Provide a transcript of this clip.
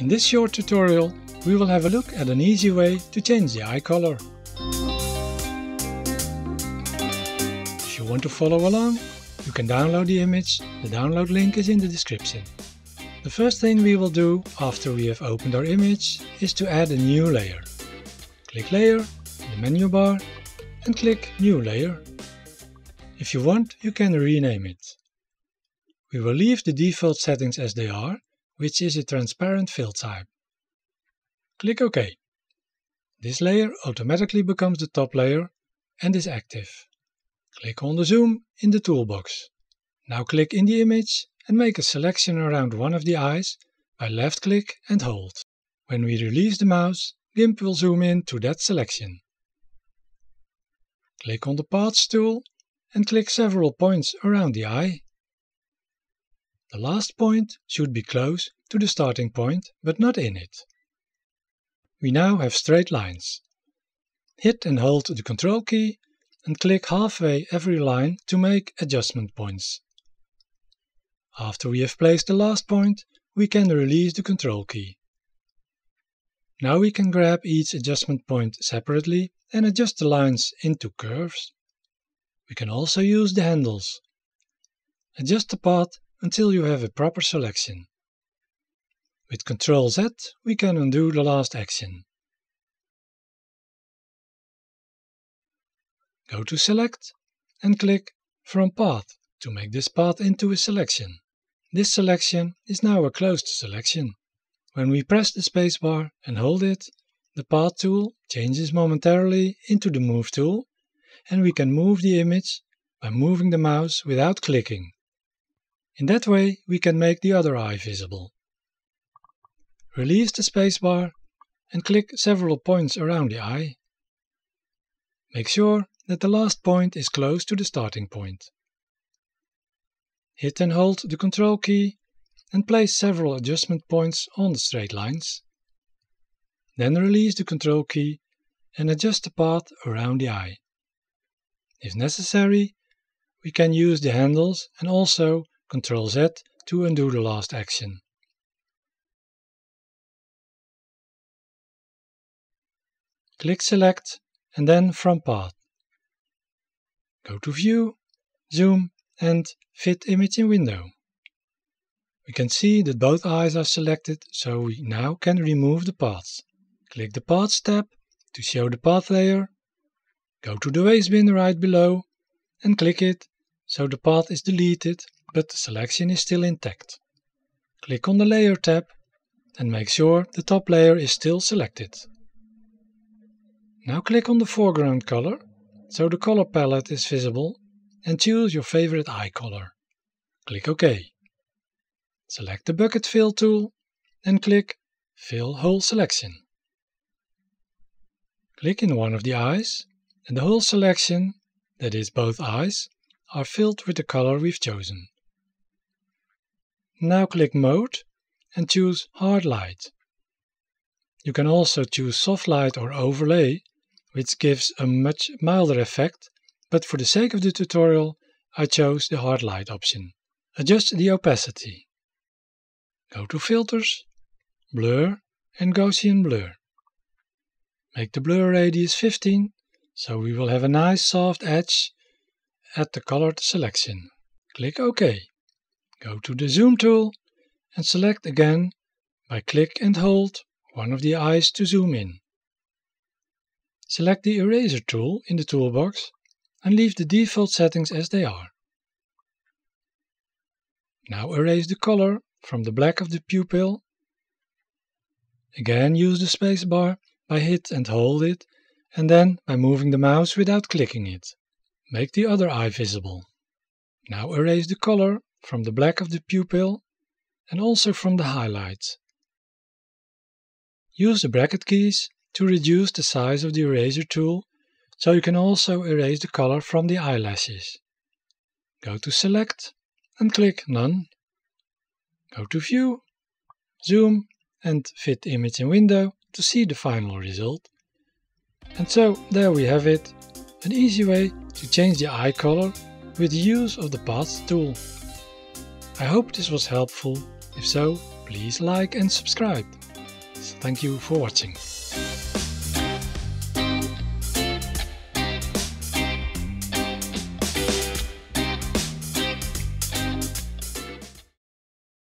In this short tutorial we will have a look at an easy way to change the eye color. If you want to follow along, you can download the image, the download link is in the description. The first thing we will do after we have opened our image is to add a new layer. Click Layer in the menu bar and click New Layer. If you want, you can rename it. We will leave the default settings as they are which is a transparent fill type. Click OK. This layer automatically becomes the top layer and is active. Click on the zoom in the toolbox. Now click in the image and make a selection around one of the eyes by left click and hold. When we release the mouse, GIMP will zoom in to that selection. Click on the Paths tool and click several points around the eye the last point should be close to the starting point but not in it. We now have straight lines. Hit and hold the control key and click halfway every line to make adjustment points. After we have placed the last point, we can release the control key. Now we can grab each adjustment point separately and adjust the lines into curves. We can also use the handles. Adjust the path until you have a proper selection. With Ctrl Z we can undo the last action. Go to Select and click From Path to make this path into a selection. This selection is now a closed selection. When we press the spacebar and hold it, the Path tool changes momentarily into the Move tool and we can move the image by moving the mouse without clicking. In that way we can make the other eye visible. Release the spacebar and click several points around the eye. Make sure that the last point is close to the starting point. Hit and hold the control key and place several adjustment points on the straight lines. Then release the control key and adjust the path around the eye. If necessary, we can use the handles and also Ctrl-Z to undo the last action. Click Select and then From Path. Go to View, Zoom and Fit Image in Window. We can see that both eyes are selected, so we now can remove the paths. Click the Paths tab to show the path layer. Go to the waste bin right below and click it, so the path is deleted but the selection is still intact. Click on the Layer tab and make sure the top layer is still selected. Now click on the foreground color, so the color palette is visible, and choose your favorite eye color. Click OK. Select the Bucket Fill tool and click Fill Whole Selection. Click in one of the eyes and the whole selection, that is both eyes, are filled with the color we've chosen. Now click Mode and choose Hard Light. You can also choose Soft Light or Overlay, which gives a much milder effect, but for the sake of the tutorial, I chose the Hard Light option. Adjust the opacity. Go to Filters, Blur and Gaussian Blur. Make the blur radius 15, so we will have a nice soft edge. Add the colored selection. Click OK go to the Zoom tool and select again by click and hold one of the eyes to zoom in. Select the Eraser tool in the toolbox and leave the default settings as they are. Now erase the color from the black of the pupil. Again use the spacebar by hit and hold it and then by moving the mouse without clicking it. Make the other eye visible. Now erase the color from the black of the pupil and also from the highlights. Use the bracket keys to reduce the size of the eraser tool so you can also erase the color from the eyelashes. Go to Select and click None. Go to View, Zoom and Fit Image in Window to see the final result. And so there we have it, an easy way to change the eye color with the use of the Path tool. I hope this was helpful. If so, please like and subscribe. Thank you for watching.